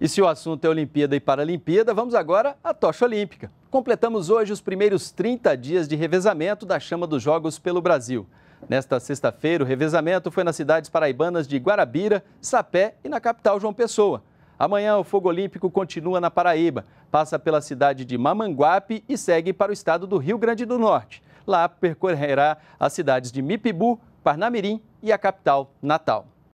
E se o assunto é Olimpíada e Paralimpíada, vamos agora à tocha olímpica. Completamos hoje os primeiros 30 dias de revezamento da chama dos Jogos pelo Brasil. Nesta sexta-feira, o revezamento foi nas cidades paraibanas de Guarabira, Sapé e na capital João Pessoa. Amanhã, o fogo olímpico continua na Paraíba, passa pela cidade de Mamanguape e segue para o estado do Rio Grande do Norte. Lá percorrerá as cidades de Mipibu, Parnamirim e a capital, Natal.